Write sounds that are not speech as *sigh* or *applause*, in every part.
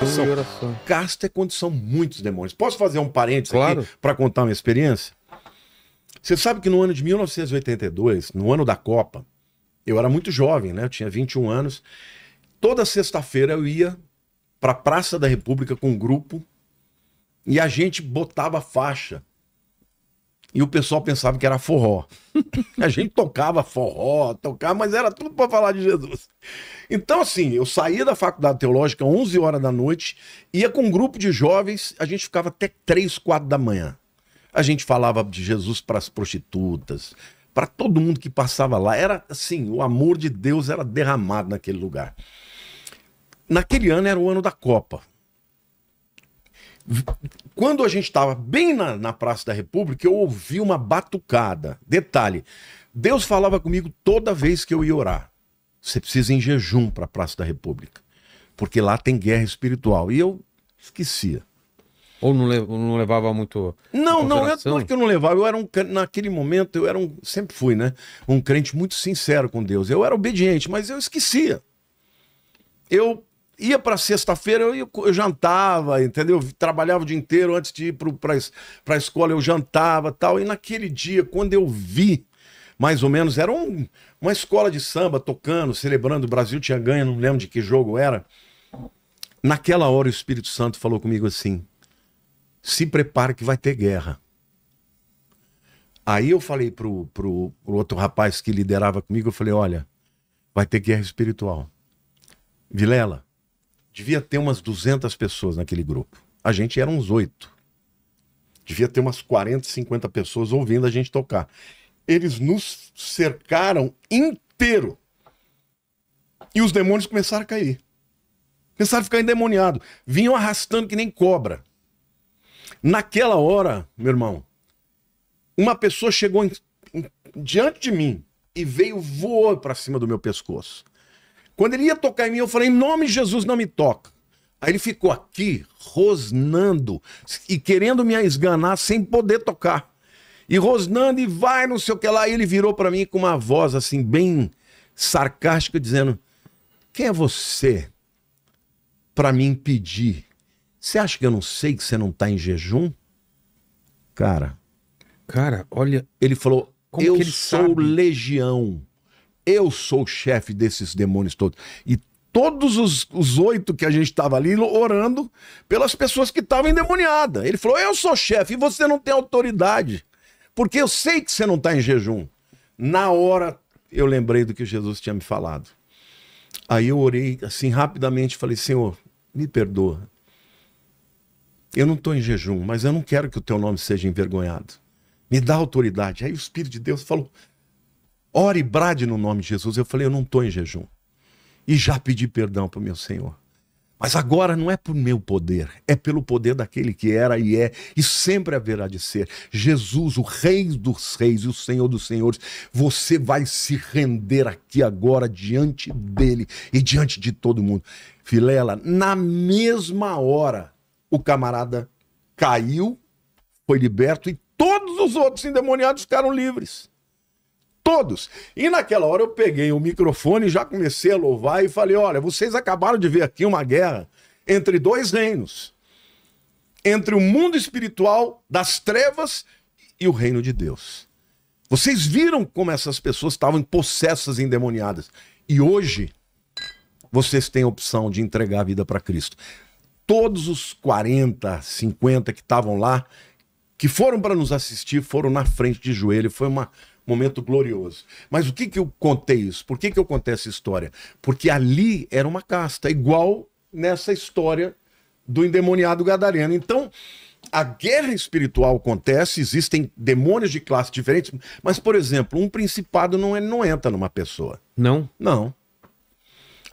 Condição. Oração. Casta é condição muitos demônios. Posso fazer um parênteses claro. aqui para contar uma experiência? Você sabe que no ano de 1982, no ano da Copa, eu era muito jovem, né? Eu tinha 21 anos. Toda sexta-feira eu ia para a Praça da República com um grupo e a gente botava faixa e o pessoal pensava que era forró. *laughs* a gente tocava forró, tocava, mas era tudo para falar de Jesus. Então, assim, eu saía da faculdade teológica 11 horas da noite, ia com um grupo de jovens, a gente ficava até 3, 4 da manhã. A gente falava de Jesus para as prostitutas, para todo mundo que passava lá. Era assim, o amor de Deus era derramado naquele lugar. Naquele ano era o ano da Copa. Quando a gente estava bem na, na Praça da República, eu ouvi uma batucada. Detalhe: Deus falava comigo toda vez que eu ia orar. Você precisa ir em jejum para a Praça da República, porque lá tem guerra espiritual. E eu esquecia. Ou não, não levava muito. Não, não, é porque eu não levava. Eu era um. Naquele momento, eu era um. Sempre fui, né? Um crente muito sincero com Deus. Eu era obediente, mas eu esquecia. Eu ia para sexta-feira, eu, eu, jantava, entendeu? Eu trabalhava o dia inteiro antes de ir para a escola, eu jantava tal. E naquele dia, quando eu vi, mais ou menos, era um, uma escola de samba tocando, celebrando, o Brasil tinha ganho, não lembro de que jogo era. Naquela hora o Espírito Santo falou comigo assim: se prepare que vai ter guerra. Aí eu falei pro, pro, pro outro rapaz que liderava comigo, eu falei, olha, vai ter guerra espiritual. Vilela, devia ter umas 200 pessoas naquele grupo. A gente era uns oito. Devia ter umas 40, 50 pessoas ouvindo a gente tocar. Eles nos cercaram inteiro. E os demônios começaram a cair. Começaram a ficar endemoniados. Vinham arrastando que nem cobra. Naquela hora, meu irmão, uma pessoa chegou em, em, diante de mim e veio voou para cima do meu pescoço. Quando ele ia tocar em mim, eu falei, em nome de Jesus, não me toca. Aí ele ficou aqui, rosnando e querendo me esganar sem poder tocar. E rosnando e vai, não sei o que lá. E ele virou para mim com uma voz assim, bem sarcástica, dizendo: Quem é você para me impedir? Você acha que eu não sei que você não tá em jejum? Cara. Cara, olha. Ele falou: Eu sou sabe? legião. Eu sou o chefe desses demônios todos. E todos os, os oito que a gente estava ali orando pelas pessoas que estavam endemoniadas. Ele falou: Eu sou chefe e você não tem autoridade. Porque eu sei que você não está em jejum. Na hora eu lembrei do que Jesus tinha me falado. Aí eu orei assim rapidamente falei: Senhor, me perdoa. Eu não estou em jejum, mas eu não quero que o teu nome seja envergonhado. Me dá autoridade. Aí o Espírito de Deus falou: Ore e brade no nome de Jesus. Eu falei, eu não estou em jejum. E já pedi perdão para o meu Senhor. Mas agora não é por meu poder, é pelo poder daquele que era e é e sempre haverá de ser. Jesus, o Rei dos Reis e o Senhor dos Senhores, você vai se render aqui agora diante dele e diante de todo mundo. Filela, na mesma hora, o camarada caiu, foi liberto e todos os outros endemoniados ficaram livres todos. E naquela hora eu peguei o microfone, e já comecei a louvar e falei: olha, vocês acabaram de ver aqui uma guerra entre dois reinos entre o mundo espiritual das trevas e o reino de Deus. Vocês viram como essas pessoas estavam possessas e endemoniadas. E hoje vocês têm a opção de entregar a vida para Cristo. Todos os 40, 50 que estavam lá, que foram para nos assistir, foram na frente de joelho. Foi uma momento glorioso. Mas o que, que eu contei isso? Por que, que eu contei essa história? Porque ali era uma casta, igual nessa história do endemoniado gadareno. Então, a guerra espiritual acontece, existem demônios de classe diferentes, mas, por exemplo, um principado não, é, não entra numa pessoa. Não? Não.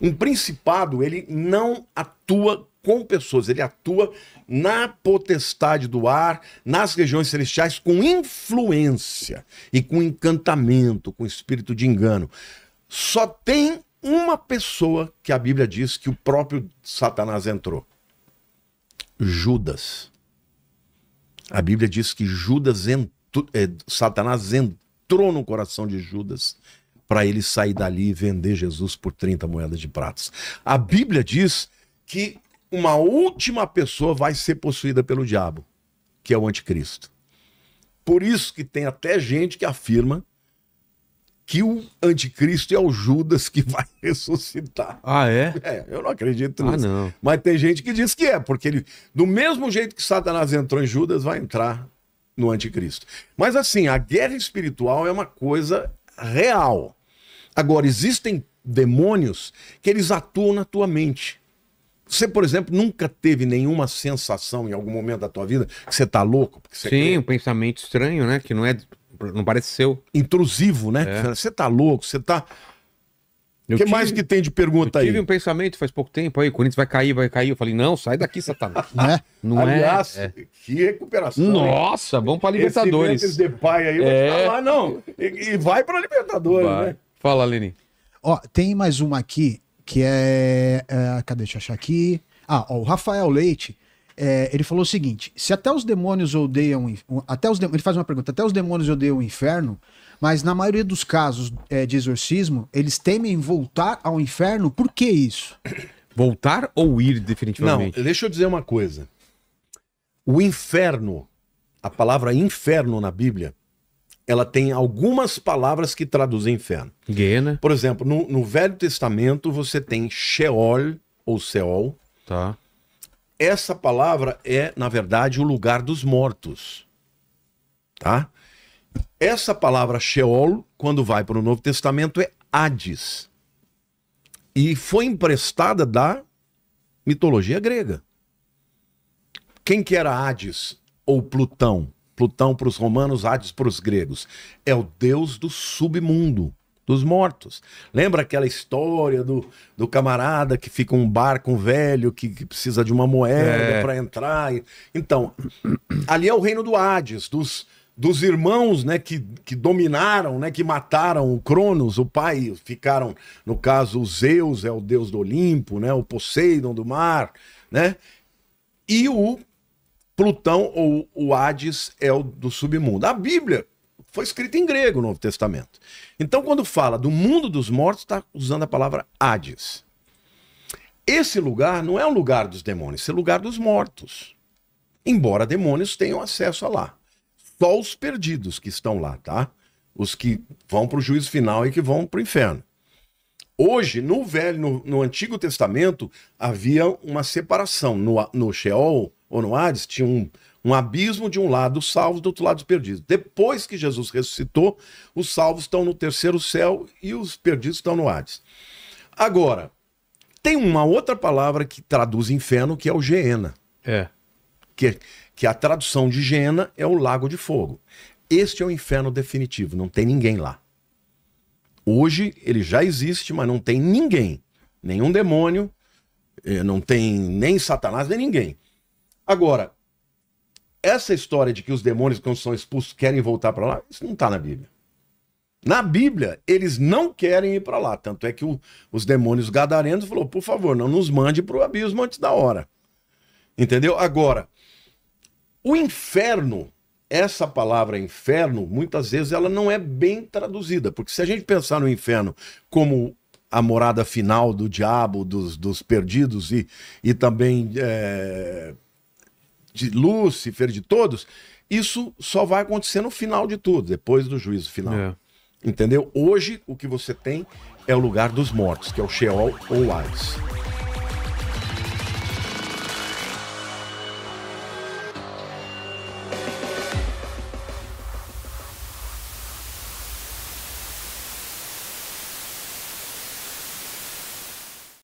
Um principado, ele não atua com pessoas, ele atua na potestade do ar, nas regiões celestiais, com influência e com encantamento, com espírito de engano. Só tem uma pessoa que a Bíblia diz que o próprio Satanás entrou: Judas. A Bíblia diz que Judas entrou, é, Satanás entrou no coração de Judas para ele sair dali e vender Jesus por 30 moedas de prata A Bíblia diz que uma última pessoa vai ser possuída pelo diabo, que é o anticristo. Por isso que tem até gente que afirma que o anticristo é o Judas que *laughs* vai ressuscitar. Ah, é? É, eu não acredito ah, nisso. Ah, não. Mas tem gente que diz que é, porque ele, do mesmo jeito que Satanás entrou em Judas, vai entrar no anticristo. Mas assim, a guerra espiritual é uma coisa real. Agora, existem demônios que eles atuam na tua mente. Você, por exemplo, nunca teve nenhuma sensação em algum momento da tua vida que você tá louco? Você Sim, crê? um pensamento estranho, né? Que não é. Não parece seu. Intrusivo, né? É. Você tá louco, você tá. O que tive, mais que tem de pergunta eu aí? Tive um pensamento faz pouco tempo aí, o Corinthians vai cair, vai cair. Eu falei, não, sai daqui, Satanás. *laughs* né? Não é? Aliás, é. que recuperação. Nossa, vamos pra Libertadores. Esse de pai aí, é... vai lá, não. E, e vai pra Libertadores, vai. né? Fala, Lenin. Ó, tem mais uma aqui que é, é cadê, deixa eu achar aqui. Ah, ó, o Rafael Leite, é, ele falou o seguinte: se até os demônios odeiam, até os ele faz uma pergunta, até os demônios odeiam o inferno, mas na maioria dos casos é, de exorcismo eles temem voltar ao inferno. Por que isso? Voltar ou ir definitivamente? Não, deixa eu dizer uma coisa. O inferno, a palavra inferno na Bíblia ela tem algumas palavras que traduzem inferno. Guena. Né? Por exemplo, no, no, Velho Testamento você tem Sheol ou Seol. Tá. Essa palavra é, na verdade, o lugar dos mortos. Tá? Essa palavra Sheol, quando vai para o Novo Testamento, é Hades. E foi emprestada da mitologia grega. Quem que era Hades ou Plutão? Plutão para os romanos, Hades para os gregos. É o deus do submundo, dos mortos. Lembra aquela história do, do camarada que fica um barco um velho que, que precisa de uma moeda é. para entrar? Então, ali é o reino do Hades, dos, dos irmãos né, que, que dominaram, né, que mataram o Cronos, o pai, ficaram, no caso, o Zeus é o deus do Olimpo, né, o Poseidon do mar, né? E o Plutão ou o Hades é o do submundo. A Bíblia foi escrita em grego, o Novo Testamento. Então, quando fala do mundo dos mortos, está usando a palavra Hades. Esse lugar não é um lugar dos demônios, é o lugar dos mortos. Embora demônios tenham acesso a lá. Só os perdidos que estão lá, tá? Os que vão para o juízo final e que vão para o inferno. Hoje, no Velho, no, no, Antigo Testamento, havia uma separação. No, no Sheol, ou no Hades, tinha um, um abismo de um lado os salvos, do outro lado os perdidos. Depois que Jesus ressuscitou, os salvos estão no terceiro céu e os perdidos estão no Hades. Agora, tem uma outra palavra que traduz inferno, que é o Geena. É. Que, que a tradução de Geena é o lago de fogo. Este é o inferno definitivo, não tem ninguém lá. Hoje ele já existe, mas não tem ninguém. Nenhum demônio, eh, não tem nem Satanás, nem ninguém. Agora, essa história de que os demônios quando são expulsos querem voltar para lá, isso não está na Bíblia. Na Bíblia, eles não querem ir para lá. Tanto é que o, os demônios gadarenos falou: por favor, não nos mande para o abismo antes da hora. Entendeu? Agora, o inferno, essa palavra inferno, muitas vezes ela não é bem traduzida. Porque se a gente pensar no inferno como a morada final do diabo, dos, dos perdidos e, e também. É de Lúcifer, de todos, isso só vai acontecer no final de tudo, depois do juízo final. É. Entendeu? Hoje o que você tem é o lugar dos mortos, que é o Sheol ou Hades.